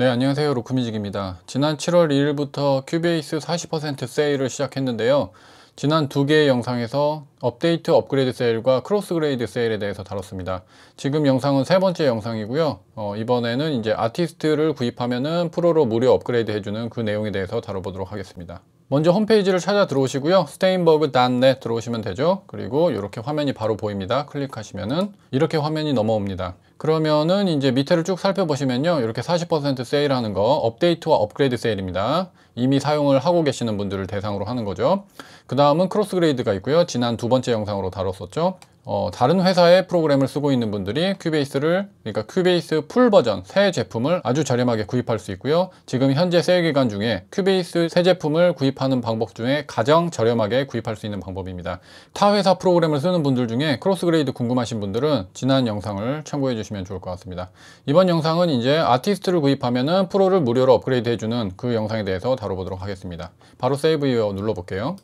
네 안녕하세요 로크뮤직입니다 지난 7월 2일부터 큐베이스 40% 세일을 시작했는데요 지난 두 개의 영상에서 업데이트 업그레이드 세일과 크로스 그레이드 세일에 대해서 다뤘습니다. 지금 영상은 세 번째 영상이고요. 어, 이번에는 이제 아티스트를 구입하면은 프로로 무료 업그레이드 해주는 그 내용에 대해서 다뤄보도록 하겠습니다. 먼저 홈페이지를 찾아 들어오시고요. 스테인버그.net 들어오시면 되죠. 그리고 이렇게 화면이 바로 보입니다. 클릭하시면은 이렇게 화면이 넘어옵니다. 그러면은 이제 밑에를 쭉 살펴보시면요. 이렇게 40% 세일하는 거 업데이트와 업그레이드 세일입니다. 이미 사용을 하고 계시는 분들을 대상으로 하는 거죠. 그 다음은 크로스 그레이드가 있고요. 지난 두 번째 영상으로 다뤘었죠. 어, 다른 회사의 프로그램을 쓰고 있는 분들이 큐베이스를 그러니까 큐베이스 풀 버전 새 제품을 아주 저렴하게 구입할 수 있고요 지금 현재 세일 기간 중에 큐베이스 새 제품을 구입하는 방법 중에 가장 저렴하게 구입할 수 있는 방법입니다 타 회사 프로그램을 쓰는 분들 중에 크로스그레이드 궁금하신 분들은 지난 영상을 참고해 주시면 좋을 것 같습니다 이번 영상은 이제 아티스트를 구입하면 프로를 무료로 업그레이드 해주는 그 영상에 대해서 다뤄보도록 하겠습니다 바로 세이브 이어 눌러볼게요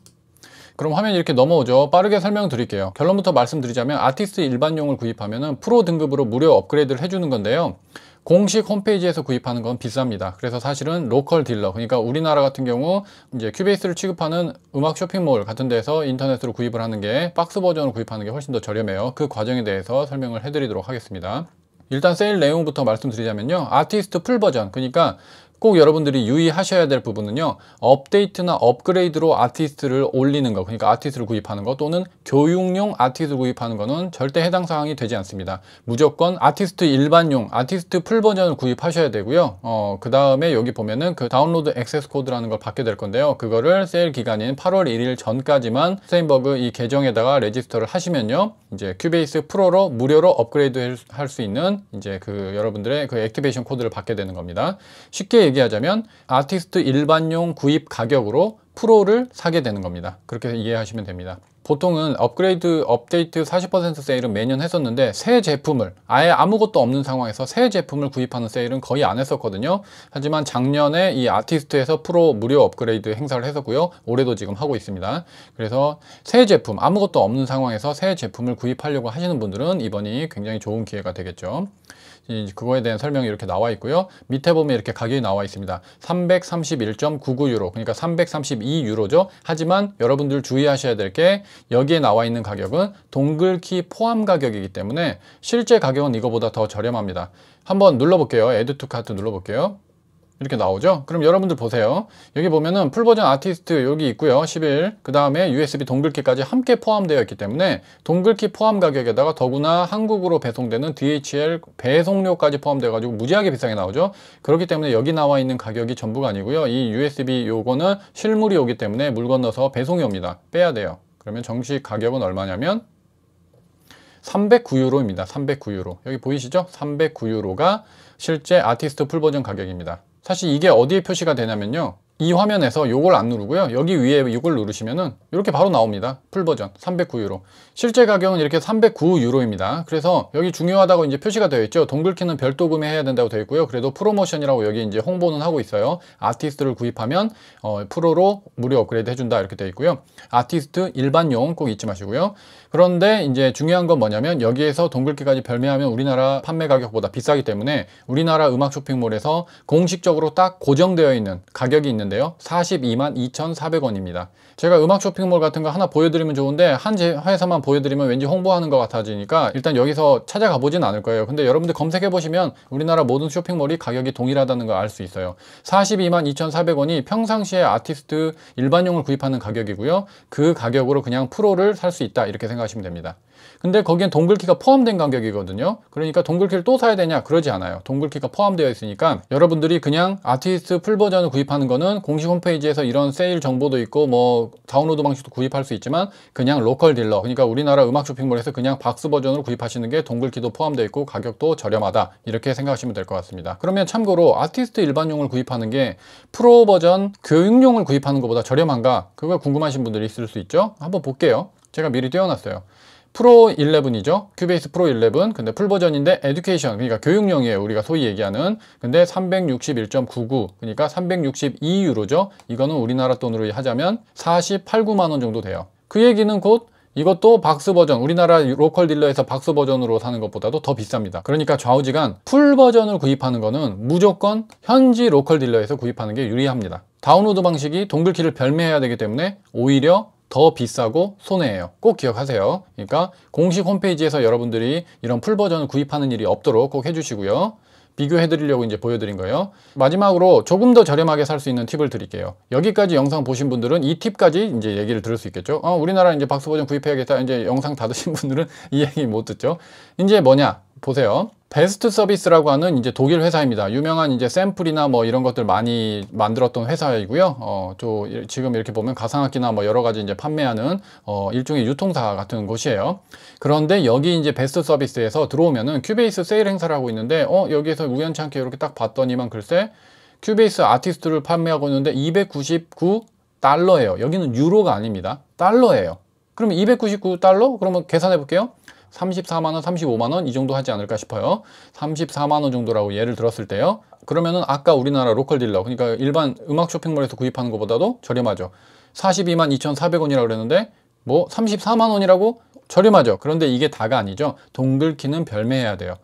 그럼 화면이 렇게 넘어오죠. 빠르게 설명드릴게요. 결론부터 말씀드리자면 아티스트 일반용을 구입하면 프로 등급으로 무료 업그레이드를 해주는 건데요. 공식 홈페이지에서 구입하는 건 비쌉니다. 그래서 사실은 로컬 딜러, 그러니까 우리나라 같은 경우 이제 큐베이스를 취급하는 음악 쇼핑몰 같은 데서 인터넷으로 구입을 하는 게 박스 버전을 구입하는 게 훨씬 더 저렴해요. 그 과정에 대해서 설명을 해드리도록 하겠습니다. 일단 세일 내용부터 말씀드리자면요. 아티스트 풀 버전, 그러니까 꼭 여러분들이 유의하셔야 될 부분은요 업데이트나 업그레이드로 아티스트를 올리는 거 그러니까 아티스트를 구입하는 거 또는 교육용 아티스트 구입하는 거는 절대 해당 사항이 되지 않습니다 무조건 아티스트 일반용 아티스트 풀 버전을 구입하셔야 되고요 어, 그 다음에 여기 보면은 그 다운로드 액세스 코드라는 걸 받게 될 건데요 그거를 세일 기간인 8월 1일 전까지만 스테인버그 이 계정에다가 레지스터를 하시면요 이제 큐베이스 프로로 무료로 업그레이드 할 수 있는 이제 그 여러분들의 그 액티베이션 코드를 받게 되는 겁니다 쉽게 얘기하자면 아티스트 일반용 구입 가격으로 프로를 사게 되는 겁니다 그렇게 이해하시면 됩니다 보통은 업그레이드 업데이트 40% 세일은 매년 했었는데 새 제품을 아예 아무것도 없는 상황에서 새 제품을 구입하는 세일은 거의 안 했었거든요 하지만 작년에 이 아티스트에서 프로 무료 업그레이드 행사를 했었고요 올해도 지금 하고 있습니다 그래서 새 제품 아무것도 없는 상황에서 새 제품을 구입하려고 하시는 분들은 이번이 굉장히 좋은 기회가 되겠죠 그거에 대한 설명이 이렇게 나와 있고요. 밑에 보면 이렇게 가격이 나와 있습니다. 331.99유로, 그러니까 332유로죠. 하지만 여러분들 주의하셔야 될 게 여기에 나와 있는 가격은 동글키 포함 가격이기 때문에 실제 가격은 이거보다 더 저렴합니다. 한번 눌러볼게요. 에드투 카트 눌러볼게요. 이렇게 나오죠 그럼 여러분들 보세요 여기 보면은 풀버전 아티스트 여기 있고요 11그 다음에 USB 동글키까지 함께 포함되어 있기 때문에 동글키 포함 가격에다가 더구나 한국으로 배송되는 DHL 배송료까지 포함되어 가지고 무지하게 비싸게 나오죠 그렇기 때문에 여기 나와 있는 가격이 전부가 아니고요 이 USB 요거는 실물이 오기 때문에 물건 넣어서 배송이 옵니다 빼야 돼요 그러면 정식 가격은 얼마냐면 309유로입니다. 309유로. 여기 보이시죠? 309유로가 실제 아티스트 풀버전 가격입니다. 사실 이게 어디에 표시가 되냐면요 이 화면에서 요걸 안 누르고요 여기 위에 이걸 누르시면은 이렇게 바로 나옵니다 풀버전 309유로 실제 가격은 이렇게 309유로입니다 그래서 여기 중요하다고 이제 표시가 되어 있죠 동글키는 별도 구매해야 된다고 되어 있고요 그래도 프로모션이라고 여기 이제 홍보는 하고 있어요 아티스트를 구입하면 어, 프로로 무료 업그레이드 해준다 이렇게 되어 있고요 아티스트 일반용 꼭 잊지 마시고요 그런데 이제 중요한 건 뭐냐면 여기에서 동글기까지 별매하면 우리나라 판매 가격보다 비싸기 때문에 우리나라 음악 쇼핑몰에서 공식적으로 딱 고정되어 있는 가격이 있는데요. 42만 2,400원입니다. 제가 음악 쇼핑몰 같은 거 하나 보여드리면 좋은데 한 회사만 보여드리면 왠지 홍보하는 것 같아지니까 일단 여기서 찾아가 보진 않을 거예요. 근데 여러분들 검색해 보시면 우리나라 모든 쇼핑몰이 가격이 동일하다는 걸 알 수 있어요. 42만 2,400원이 평상시에 아티스트 일반용을 구입하는 가격이고요. 그 가격으로 그냥 프로를 살 수 있다 이렇게 생각 생시면 됩니다. 근데 거기엔 동글키가 포함된 간격이거든요 그러니까 동글키를 또 사야 되냐? 그러지 않아요. 동글키가 포함되어 있으니까 여러분들이 그냥 아티스트 풀 버전을 구입하는 거는 공식 홈페이지에서 이런 세일 정보도 있고 뭐 다운로드 방식도 구입할 수 있지만 그냥 로컬 딜러 그러니까 우리나라 음악 쇼핑몰에서 그냥 박스 버전으로 구입하시는 게 동글키도 포함되어 있고 가격도 저렴하다 이렇게 생각하시면 될 것 같습니다. 그러면 참고로 아티스트 일반용을 구입하는 게 프로 버전 교육용을 구입하는 것보다 저렴한가? 그걸 궁금하신 분들이 있을 수 있죠? 한번 볼게요. 제가 미리 떼어놨어요. 프로 11이죠. 큐베이스 프로 11. 근데 풀 버전인데 에듀케이션 그러니까 교육용이에요. 우리가 소위 얘기하는. 근데 361.99 그러니까 362유로죠. 이거는 우리나라 돈으로 하자면 48,9만 원 정도 돼요. 그 얘기는 곧 이것도 박스 버전 우리나라 로컬 딜러에서 박스 버전으로 사는 것보다도 더 비쌉니다 그러니까 좌우지간 풀 버전을 구입하는 거는 무조건 현지 로컬 딜러에서 구입하는 게 유리합니다 다운로드 방식이 동글키를 별매해야 되기 때문에 오히려 더 비싸고 손해예요. 꼭 기억하세요. 그러니까 공식 홈페이지에서 여러분들이 이런 풀 버전을 구입하는 일이 없도록 꼭 해주시고요. 비교해 드리려고 이제 보여드린 거예요. 마지막으로 조금 더 저렴하게 살 수 있는 팁을 드릴게요. 여기까지 영상 보신 분들은 이 팁까지 이제 얘기를 들을 수 있겠죠. 어, 우리나라 이제 박스 버전 구입해야겠다. 이제 영상 닫으신 분들은 이 얘기 못 듣죠. 이제 뭐냐? 보세요. 베스트 서비스라고 하는 이제 독일 회사입니다. 유명한 이제 샘플이나 뭐 이런 것들 많이 만들었던 회사이고요. 어, 저 지금 이렇게 보면 가상악기나 뭐 여러 가지 이제 판매하는 어, 일종의 유통사 같은 곳이에요. 그런데 여기 이제 베스트 서비스에서 들어오면은 큐베이스 세일 행사를 하고 있는데 어, 여기에서 우연치 않게 이렇게 딱 봤더니만 글쎄 큐베이스 아티스트를 판매하고 있는데 299 달러예요. 여기는 유로가 아닙니다. 달러예요. 그럼 299달러? 그러면 계산해 볼게요. 34만원, 35만원 이 정도 하지 않을까 싶어요. 34만원 정도라고 예를 들었을 때요. 그러면은 아까 우리나라 로컬 딜러, 그러니까 일반 음악 쇼핑몰에서 구입하는 것보다도 저렴하죠. 42만 2,400원이라고 그랬는데 뭐 34만원이라고 저렴하죠. 그런데 이게 다가 아니죠. 동글키는 별매해야 돼요.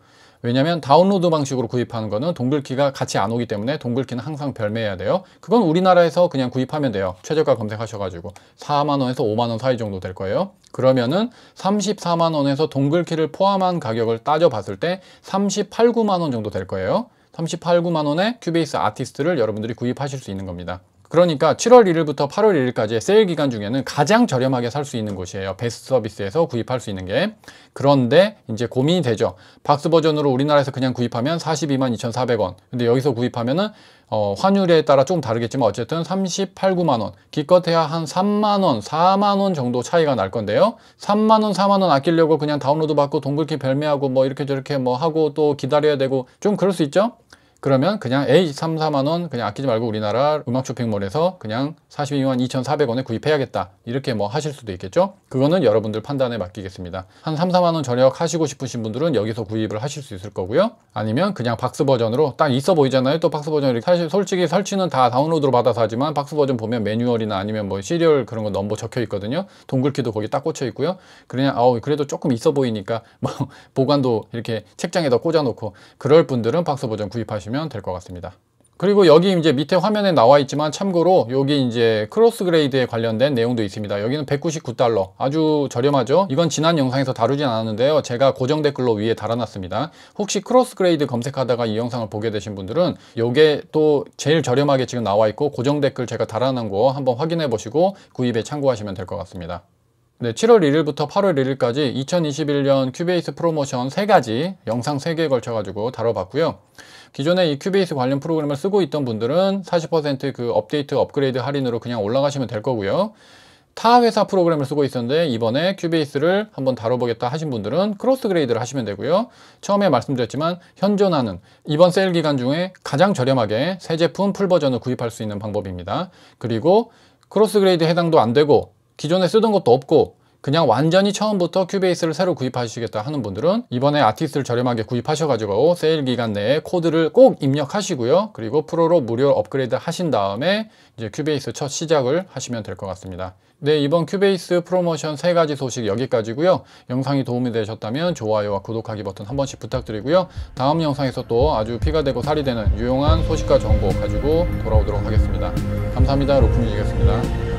왜냐하면 다운로드 방식으로 구입하는 거는 동글키가 같이 안 오기 때문에 동글키는 항상 별매해야 돼요. 그건 우리나라에서 그냥 구입하면 돼요. 최저가 검색하셔가지고 4만원에서 5만원 사이 정도 될 거예요. 그러면은 34만원에서 동글키를 포함한 가격을 따져봤을 때 38, 9만원 정도 될 거예요. 38, 9만원에 큐베이스 아티스트를 여러분들이 구입하실 수 있는 겁니다. 그러니까 7월 1일부터 8월 1일까지의 세일 기간 중에는 가장 저렴하게 살 수 있는 곳이에요. 베스트 서비스에서 구입할 수 있는 게. 그런데 이제 고민이 되죠. 박스 버전으로 우리나라에서 그냥 구입하면 42만 2,400원. 근데 여기서 구입하면은 어, 환율에 따라 조금 다르겠지만 어쨌든 38, 9만원 기껏해야 한 3만원, 4만원 정도 차이가 날 건데요 3만원, 4만원 아끼려고 그냥 다운로드 받고 동글키 별매하고 뭐 이렇게 저렇게 뭐 하고 또 기다려야 되고 좀 그럴 수 있죠 그러면 그냥 에이 3, 4만원 그냥 아끼지 말고 우리나라 음악 쇼핑몰에서 그냥 42만 2,400원에 구입해야겠다 이렇게 뭐 하실 수도 있겠죠 그거는 여러분들 판단에 맡기겠습니다 한 3, 4만원 절약 하시고 싶으신 분들은 여기서 구입을 하실 수 있을 거고요 아니면 그냥 박스 버전으로 딱 있어 보이잖아요 또 박스 버전이 사실 솔직히 설치는 다 다운로드로 받아서 하지만 박스 버전 보면 매뉴얼이나 아니면 뭐 시리얼 그런 거 넘버 적혀 있거든요 동글키도 거기 딱 꽂혀 있고요 그냥 아우 그래도 조금 있어 보이니까 뭐 보관도 이렇게 책장에다 꽂아 놓고 그럴 분들은 박스 버전 구입하시면 보시면 될것 같습니다. 그리고 여기 이제 밑에 화면에 나와 있지만 참고로 여기 이제 크로스 그레이드에 관련된 내용도 있습니다. 여기는 199달러 아주 저렴하죠? 이건 지난 영상에서 다루진 않았는데요. 제가 고정 댓글로 위에 달아놨습니다. 혹시 크로스 그레이드 검색하다가 이 영상을 보게 되신 분들은 이게 또 제일 저렴하게 지금 나와 있고 고정 댓글 제가 달아놓은 거 한번 확인해 보시고 구입에 참고하시면 될 것 같습니다. 네, 7월 1일부터 8월 1일까지 2021년 큐베이스 프로모션 3가지 영상 3개에 걸쳐 가지고 다뤄봤고요. 기존에 이 큐베이스 관련 프로그램을 쓰고 있던 분들은 40%그 업데이트 업그레이드 할인으로 그냥 올라가시면 될 거고요. 타 회사 프로그램을 쓰고 있었는데 이번에 큐베이스를 한번 다뤄보겠다 하신 분들은 크로스 그레이드를 하시면 되고요. 처음에 말씀드렸지만 현존하는 이번 세일 기간 중에 가장 저렴하게 새 제품 풀 버전을 구입할 수 있는 방법입니다. 그리고 크로스 그레이드 해당도 안 되고 기존에 쓰던 것도 없고 그냥 완전히 처음부터 큐베이스를 새로 구입하시겠다 하는 분들은 이번에 아티스트를 저렴하게 구입하셔가지고 세일 기간 내에 코드를 꼭 입력하시고요. 그리고 프로로 무료 업그레이드 하신 다음에 이제 큐베이스 첫 시작을 하시면 될 것 같습니다. 네, 이번 큐베이스 프로모션 세 가지 소식 여기까지고요. 영상이 도움이 되셨다면 좋아요와 구독하기 버튼 한 번씩 부탁드리고요. 다음 영상에서 또 아주 피가 되고 살이 되는 유용한 소식과 정보 가지고 돌아오도록 하겠습니다. 감사합니다. 로프뮤직이었습니다.